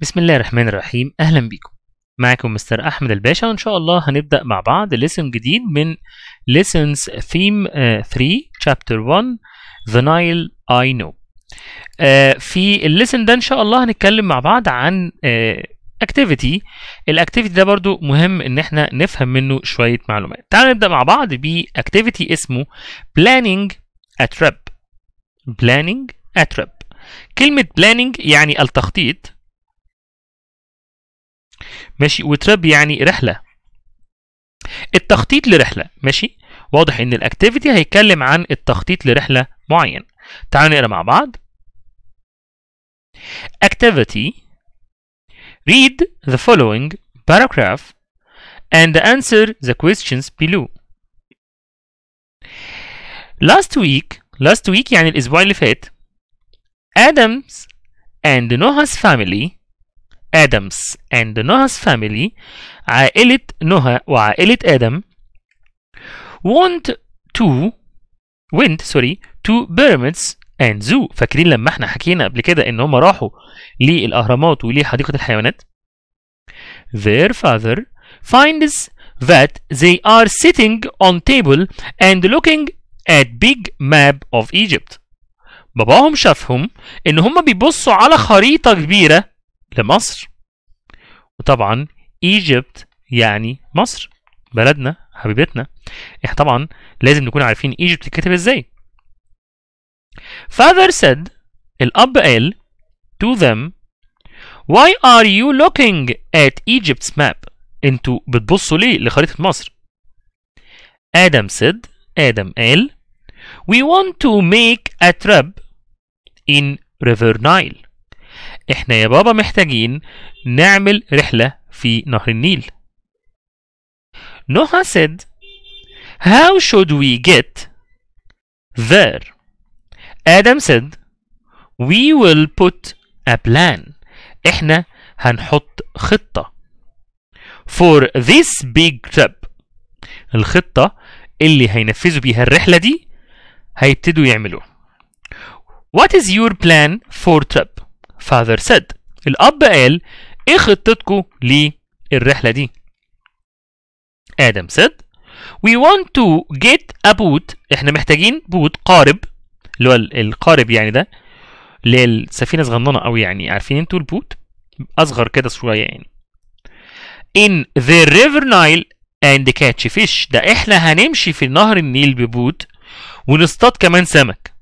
بسم الله الرحمن الرحيم اهلا بيكم معكم مستر احمد الباشا وان شاء الله هنبدا مع بعض ليسن جديد من ليسونز ثيم 3 شابتر 1 ذا نايل اي نو في الليسن ده ان شاء الله هنتكلم مع بعض عن اكتيفيتي آه، الاكتيفيتي ده برضو مهم ان احنا نفهم منه شويه معلومات تعالوا نبدا مع بعض باكتيفيتي اسمه بلانينج اترب trip اترب كلمه بلانينج يعني التخطيط ماشي وتراب يعني رحله التخطيط لرحله ماشي واضح ان الاكتيفيتي هيتكلم عن التخطيط لرحله معين تعالوا نقرا مع بعض activity read the following paragraph and answer the questions below last week last week يعني الاسبوع اللي فات Adams and Noah's family Adams and Noah's family عائلة نوها وعائلة آدم want to went sorry to pyramids and zoo فاكرين لما احنا حكينا قبل كده ان هم راحوا للاهرامات ولحديقه الحيوانات their father finds that they are sitting on table and looking at big map of Egypt باباهم شافهم ان هم بيبصوا على خريطه كبيره لمصر وطبعا ايجيبت يعني مصر بلدنا حبيبتنا احنا طبعا لازم نكون عارفين ايجيبت اتكتب ازاي father said الاب قال to them why are you looking at Egypt's map انتوا بتبصوا ليه لخريطة مصر آدم said آدم قال we want to make a trip in river Nile احنا يا بابا محتاجين نعمل رحلة في نهر النيل نوها said How should we get there? Adam said We will put a plan احنا هنحط خطة for this big trip الخطة اللي هينفذوا بيها الرحلة دي هيبتدوا يعملوها What is your plan for trip? father said الأب قال إيه خطتكم للرحلة دي؟ آدم said We want to get a boat إحنا محتاجين بوت قارب اللي هو القارب يعني ده اللي هي السفينة صغننة أوي يعني عارفين أنتوا البوت؟ أصغر كده شوية يعني In the river Nile and catch fish ده إحنا هنمشي في نهر النيل ببوت ونصطاد كمان سمك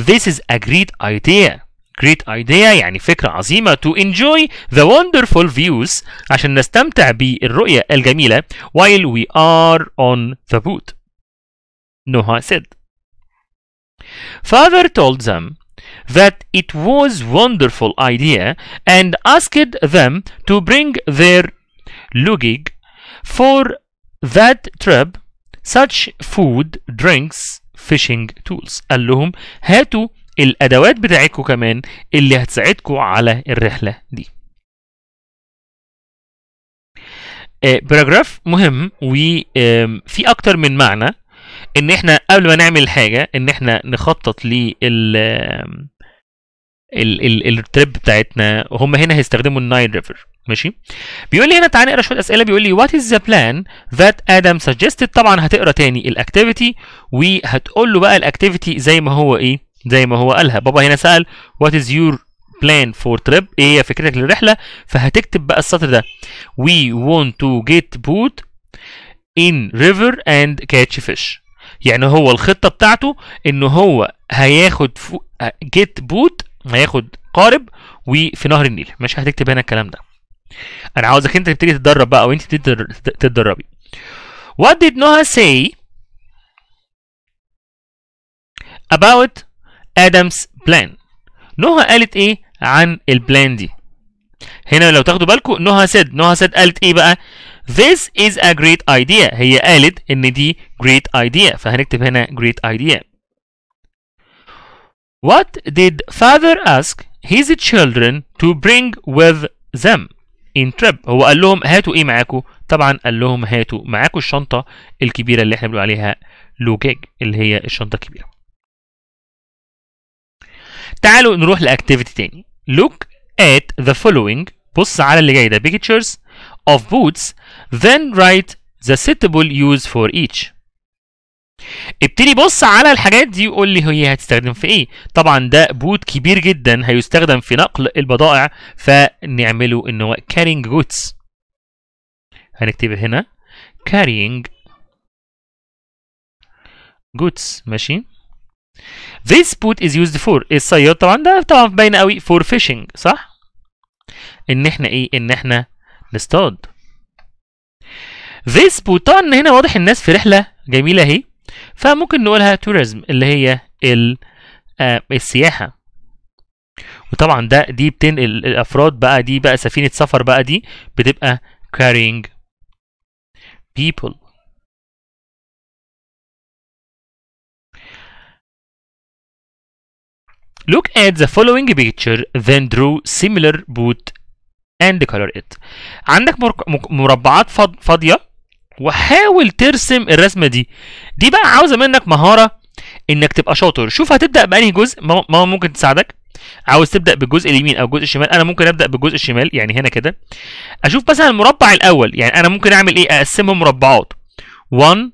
This is a great idea great idea يعني فكرة عظيمة to enjoy the wonderful views عشان نستمتع بالرؤية الجميلة while we are on the boat Noah said Father told them that it was wonderful idea and asked them to bring their luggage for that trip such food drinks fishing tools قال لهم هاتوا الادوات بتاعتكم كمان اللي هتساعدكم على الرحله دي باراجراف آه، مهم وفي اكتر من معنى ان احنا قبل ما نعمل حاجه ان احنا نخطط لل التريب بتاعتنا هم هنا هيستخدموا النايل ريفر ماشي بيقول لي هنا تعالى نقرا شويه اسئله بيقول لي وات از ذا بلان ذات ادم سجستد طبعا هتقرا تاني الاكتيفيتي وهتقول له بقى الاكتيفيتي زي ما هو ايه زي ما هو قالها بابا هنا سأل وات از يور بلان فور تريب ايه هي فكرتك للرحله فهتكتب بقى السطر ده وي want تو جيت بوت ان ريفر اند كاتش فيش يعني هو الخطه بتاعته ان هو هياخد جيت بوت هياخد قارب وفي نهر النيل مش هتكتب هنا الكلام ده انا عاوزك انت تبتدي تتدرب بقى او انت تتدربي What did Noah say about ادمز بلان نهى قالت ايه عن البلان دي هنا لو تاخدوا بالكم نهى سيد نهى سيد قالت ايه بقى This is a great idea هي قالت ان دي great idea فهنكتب هنا great idea What did father ask his children to bring with them in trip هو قال لهم هاتوا ايه معاكم طبعا قال لهم هاتوا معاكم الشنطه الكبيره اللي احنا بنقول عليها لوجيج اللي هي الشنطه الكبيره تعالوا نروح لاكتيفيتي تاني look at the following بص على اللي جاي ده pictures of boots then write the suitable use for each ابتدي بص على الحاجات دي وقول لي هي هتستخدم في ايه طبعا ده بوت كبير جدا هيستخدم في نقل البضائع فنعمله ان هو carrying goods هنكتب هنا carrying goods ماشي This boot is used for الصياد طبعا ده طبعا باينه قوي for fishing صح؟ ان احنا ايه؟ ان احنا نصطاد. This boot طبعا هنا واضح الناس في رحله جميله اهي فممكن نقولها tourism اللي هي ال آه السياحه. وطبعا ده دي بتنقل الافراد بقى دي بقى سفينه سفر بقى دي بتبقى carrying people Look at the following picture then draw similar boot and color it عندك مربعات فاضية وحاول ترسم الرسمة دي دي بقى عاوزة منك مهارة انك تبقى شاطر شوف هتبدأ بأنهي جزء ماما ممكن تساعدك عاوز تبدا بالجزء اليمين او الجزء الشمال انا ممكن ابدا بالجزء الشمال يعني هنا كده اشوف مثلا المربع الاول يعني انا ممكن اعمل ايه اقسمهم مربعات 1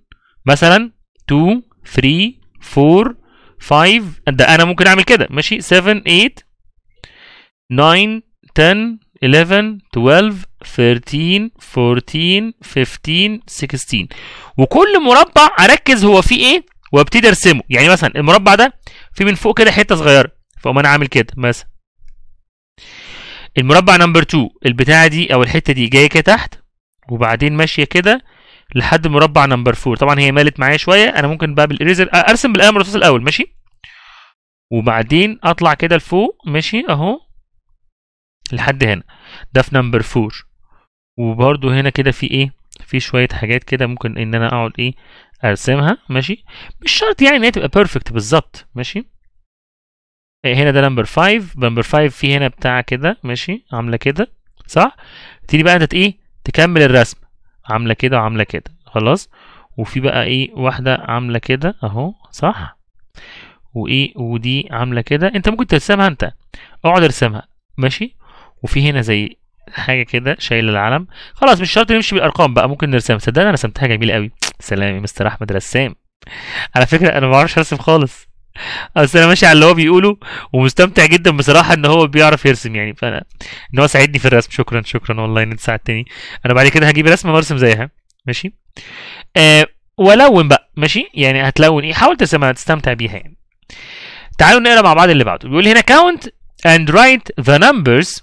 مثلا 2 3 4 5 ده انا ممكن اعمل كده ماشي 7 8 9 10 11 12 13 14 15 16 وكل مربع اركز هو فيه ايه وابتدي ارسمه يعني مثلا المربع ده فيه من فوق كده حته صغيره فاقوم انا عامل كده مثلا المربع نمبر 2 البتاعه دي او الحته دي جايه كده تحت وبعدين ماشيه كده لحد مربع نمبر 4 طبعا هي مالت معايا شويه انا ممكن بقى بالاريزر ارسم بالقلم الرصاص الاول ماشي وبعدين اطلع كده لفوق ماشي اهو لحد هنا ده في نمبر 4 وبرده هنا كده في ايه في شويه حاجات كده ممكن ان انا اقعد ايه ارسمها ماشي مش شرط يعني ان هي تبقى بيرفكت بالظبط ماشي إيه، هنا ده نمبر 5 نمبر 5 في هنا بتاع كده ماشي عامله كده صح تيجي بقى انت ايه تكمل الرسم عامله كده وعامله كده خلاص وفي بقى ايه واحده عامله كده اهو صح وايه ودي عامله كده انت ممكن ترسمها انت اقعد ارسمها ماشي وفي هنا زي حاجه كده شايله العلم خلاص مش شرط نمشي بالارقام بقى ممكن نرسم صدقني انا رسمتها جميله قوي سلام يا مستر احمد رسام على فكره انا ما بعرفش ارسم خالص اصل انا ماشي على اللي هو بيقوله ومستمتع جدا بصراحه ان هو بيعرف يرسم يعني فانا ان هو ساعدني في الرسم شكرا شكرا والله ان انت ساعدتني انا بعد كده هجيب رسمه وارسم زيها ماشي آه ولون بقى ماشي يعني هتلون ايه حاول ترسمها تستمتع بيها يعني تعالوا نقرا مع بعض اللي بعده بيقول هنا count and write the numbers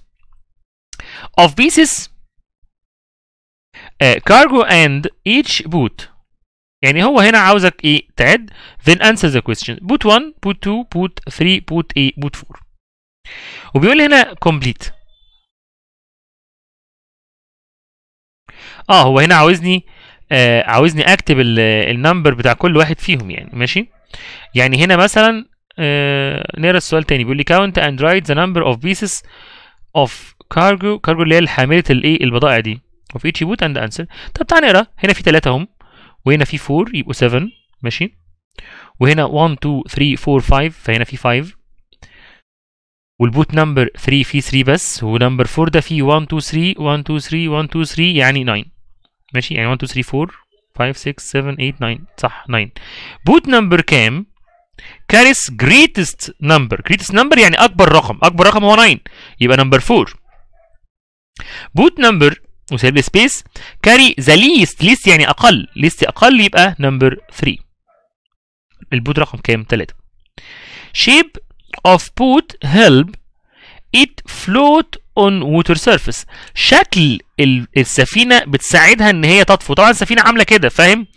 of pieces uh, cargo and each boot يعني هو هنا عاوزك ايه تعد then answer the question put 1 put 2 put 3 put 8 put 4 وبيقول هنا complete اه هو هنا عاوزني آه عاوزني اكتب النمبر بتاع كل واحد فيهم يعني ماشي يعني هنا مثلا آه نقرا السؤال تاني بيقول لي count and write the number of pieces of cargo cargo اللي هي حامله الايه البضائع دي of each boot and answer طب تعال نقرا هنا في ثلاثه هم وهنا في 4 يبقوا 7 ماشي وهنا 1 2 3 4 5 فهنا في 5 والبوت نمبر 3 في 3 بس ونمبر 4 ده فيه 1 2 3 1 2 3 1 2 3 يعني 9 ماشي يعني 1 2 3 4 5 6 7 8 9 صح 9 بوت نمبر كام كاريس greatest number greatest number يعني اكبر رقم اكبر رقم هو 9 يبقى نمبر 4 بوت نمبر وسيب سبيس كاري ذا ليست ليست يعني اقل ليست اقل يبقى نمبر 3 البوت رقم كام 3 شيب اوف بوت هيلب ات فلوت اون ووتر سيرفيس شكل السفينه بتساعدها ان هي تطفو طبعا السفينه عامله كده فاهم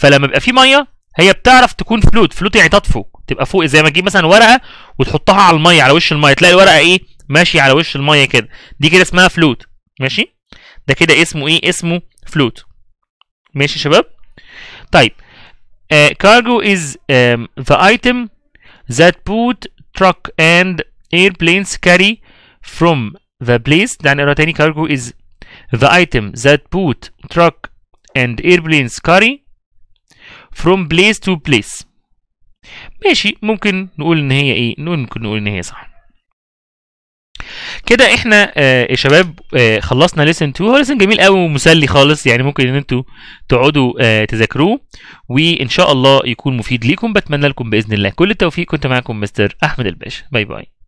فلما بيبقى في ميه هي بتعرف تكون فلوت فلوت يعني تطفو تبقى فوق زي ما تجيب مثلا ورقه وتحطها على الميه على وش الميه تلاقي الورقه ايه ماشي على وش الميه كده دي كده اسمها فلوت ماشي ده كده اسمه ايه اسمه فلوت ماشي شباب طيب كارجو از the item that بوت truck and airplanes carry from the place ده نقرا تاني cargo is the item that boat truck and airplanes carry from place to place ماشي ممكن نقول ان هي ايه ممكن نقول ان هي صح كده احنا آه، يا شباب آه، خلصنا ليسن 2 هو ليسن جميل قوي ومسلي خالص يعني ممكن ان انتوا تقعدوا آه، تذاكروه وان شاء الله يكون مفيد ليكم بتمنى لكم باذن الله كل التوفيق كنت معاكم مستر احمد الباشا باي باي